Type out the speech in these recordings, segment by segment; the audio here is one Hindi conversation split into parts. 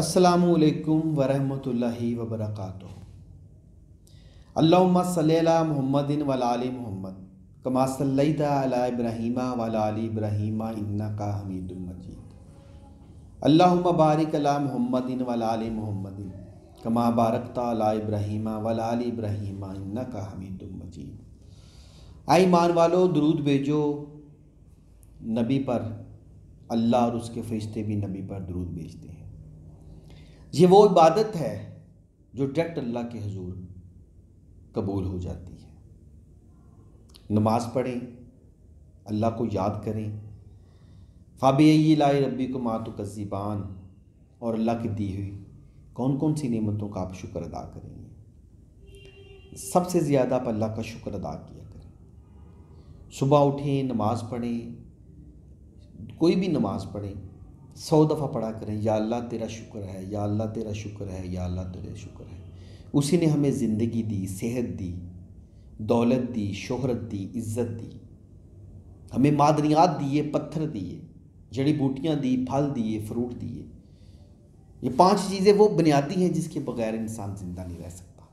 असलकम वरहमल वबरक अल्ला मोहम्मदिन वलाल मोहम्मद कमा सल्ला इब्राहीमा वलाल इब्राहीमा इन्ना का हमीदुलमजीद अल्लाम मोहम्मदिन वलाल मोहम्मदिन कमा बारकता अला इब्राहीमा वलाल इब्राहीमा इन्ना का हमीदुलमजीद आई मान वालो दरूद भेजो नबी पर अल्लाह और उसके फरिश्ते भी नबी पर दरूद भेजते हैं ये वो इबादत है जो डायरेक्ट अल्लाह के हजूर कबूल हो जाती है नमाज पढ़ें अल्लाह को याद करें फ़ाबी लाए रबी को मातु कज़ीबान और अल्लाह की दी हुई कौन कौन सी नेमतों का आप शुक्र अदा करेंगे सबसे ज़्यादा आप अल्लाह का शुक्र अदा किया करें सुबह उठें नमाज़ पढ़ें कोई भी नमाज़ पढ़ें सौ दफ़ा पढ़ा करें या अल्लाह तेरा शुक्र है या अल्लाह तेरा शुक्र है या अल्लाह तेरा शुक्र है उसी ने हमें ज़िंदगी दी सेहत दी दौलत दी शोहरत दी इज़्ज़त दी हमें मादनियात दिए पत्थर दिए जड़ी बूटियाँ दी फल दिए फ्रूट दिए ये पांच चीज़ें वो बुनियादी हैं जिसके बगैर इंसान ज़िंदा नहीं रह सकता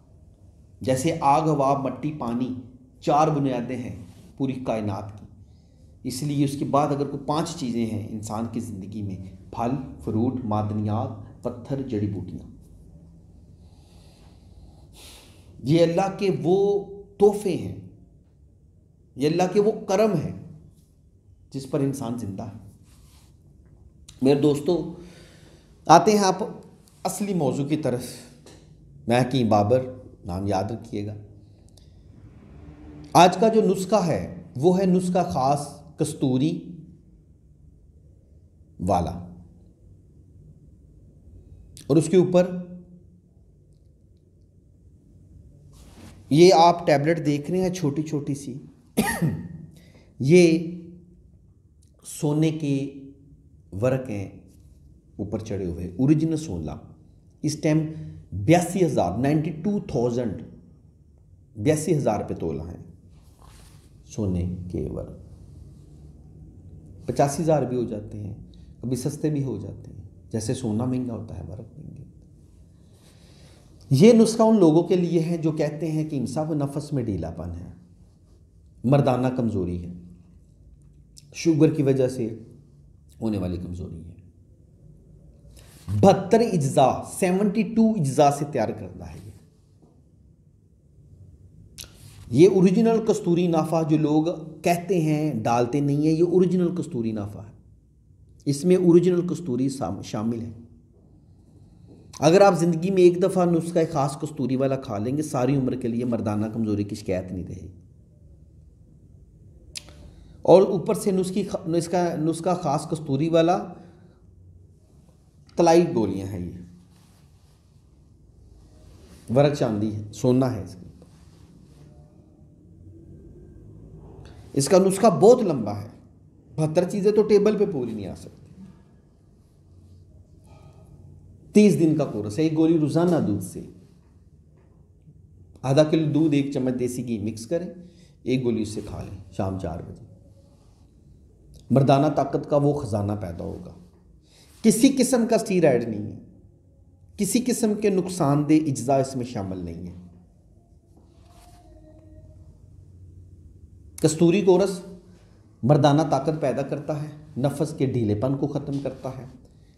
जैसे आग हवा मट्टी पानी चार बुनियादें हैं पूरी कायनात की इसलिए उसके बाद अगर कोई पांच चीज़ें हैं इंसान की ज़िंदगी में फल फ्रूट मादनियात पत्थर जड़ी बूटियाँ ये अल्लाह के वो तोहफे हैं ये अल्लाह के वो करम हैं जिस पर इंसान ज़िंदा है मेरे दोस्तों आते हैं आप असली मौजू की तरफ मैं की बाबर नाम याद रखिएगा आज का जो नुस्खा है वो है नुस्खा ख़ास कस्तूरी वाला और उसके ऊपर ये आप टैबलेट देख रहे हैं छोटी छोटी सी ये सोने के वर्क हैं ऊपर चढ़े हुए ओरिजिनल सोना इस टाइम बयासी हज़ार नाइन्टी टू थाउजेंड बयासी हज़ार रुपये तोला है सोने के वर्क पचासी हज़ार भी हो जाते हैं कभी सस्ते भी हो जाते हैं जैसे सोना महंगा होता है बर्फ महंगी ये नुस्खा उन लोगों के लिए है जो कहते हैं कि इंसाफ नफस में ढीलापन है मर्दाना कमज़ोरी है शुगर की वजह से होने वाली कमज़ोरी है बहत्तर इज्जा सेवेंटी टू इज्जा से तैयार करता है ये ओरिजिनल कस्तूरी नाफा जो लोग कहते हैं डालते नहीं है ये ओरिजिनल कस्तूरी नाफा है इसमें ओरिजिनल कस्तूरी शामिल है अगर आप ज़िंदगी में एक दफ़ा नुस्खा ख़ास कस्तूरी वाला खा लेंगे सारी उम्र के लिए मर्दाना कमज़ोरी की शिकायत नहीं रहेगी और ऊपर से नुस्खी नुस्खा नुस्खा ख़ास कस्तूरी वाला तलाई गोलियां हैं ये वरक चांदी है सोना है इसकी इसका नुस्खा बहुत लंबा है बहत्तर चीज़ें तो टेबल पे पूरी नहीं आ सकती तीस दिन का कोर्स है एक गोली रोज़ाना दूध से आधा किलो दूध एक चम्मच देसी घी मिक्स करें एक गोली उससे खा लें शाम चार बजे मर्दाना ताकत का वो ख़जाना पैदा होगा किसी किस्म का स्टीराइड नहीं है किसी किस्म के नुकसानदेह अज्जा इसमें शामिल नहीं है कस्तूरी कोरस मर्दाना ताकत पैदा करता है नफस के ढीलेपन को ख़त्म करता है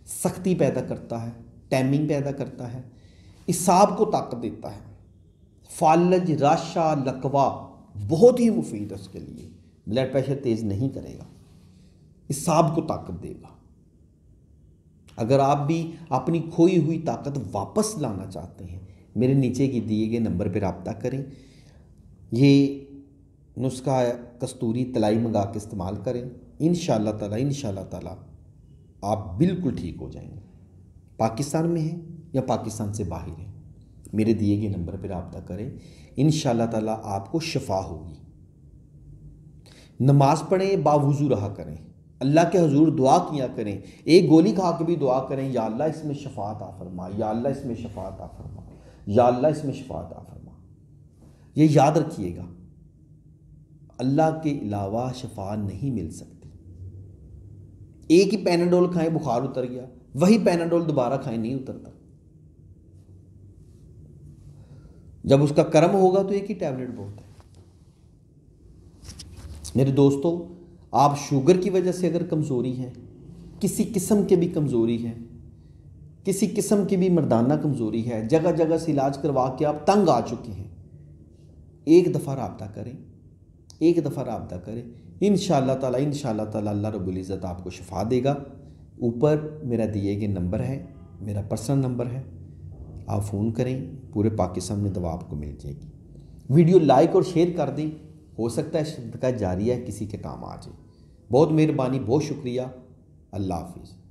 सख्ती पैदा करता है टैमिंग पैदा करता है इसाब को ताकत देता है फालज राशा लकवा बहुत ही मुफीद है उसके लिए ब्लड प्रेशर तेज़ नहीं करेगा इसाब को ताकत देगा अगर आप भी अपनी खोई हुई ताकत वापस लाना चाहते हैं मेरे नीचे की दिए गए नंबर पर रबता करें ये नुस्खा कस्तूरी तलाई मंगा के इस्तेमाल करें इन ताला इन ताला आप बिल्कुल ठीक हो जाएंगे पाकिस्तान में हैं या पाकिस्तान से बाहर हैं मेरे दिए गए नंबर पर रबता करें इन ताला आपको शफा होगी नमाज पढ़ें बावजू रहा करें अल्लाह के हजूर दुआ किया करें एक गोली खा के भी दुआ करें या अल्लाह इसमें शफात आ फरमा या अल्लाह इसमें शफात आ फरमा या अल्लाह इसमें शफात आ फरमा ये याद रखिएगा अल्लाह के अलावा शफा नहीं मिल सकती एक ही पैनाडोल खाएं बुखार उतर गया वही पैनाडोल दोबारा खाएं नहीं उतरता जब उसका कर्म होगा तो एक ही टैबलेट बहुत है मेरे दोस्तों आप शुगर की वजह से अगर कमज़ोरी है किसी किस्म की भी कमज़ोरी है किसी किस्म की भी मर्दाना कमज़ोरी है जगह जगह से इलाज करवा के आप तंग आ चुके हैं एक दफ़ा रबता करें एक दफ़ा रबता करें इन तला इन ताला अल्लाह रबुल्ज़त आपको शफा देगा ऊपर मेरा दिए गए नंबर है मेरा पर्सनल नंबर है आप फ़ोन करें पूरे पाकिस्तान में दवा आपको मिल जाएगी वीडियो लाइक और शेयर कर दें हो सकता है जारी है किसी के काम आ जाए बहुत मेहरबानी बहुत शुक्रिया अल्लाह हाफिज़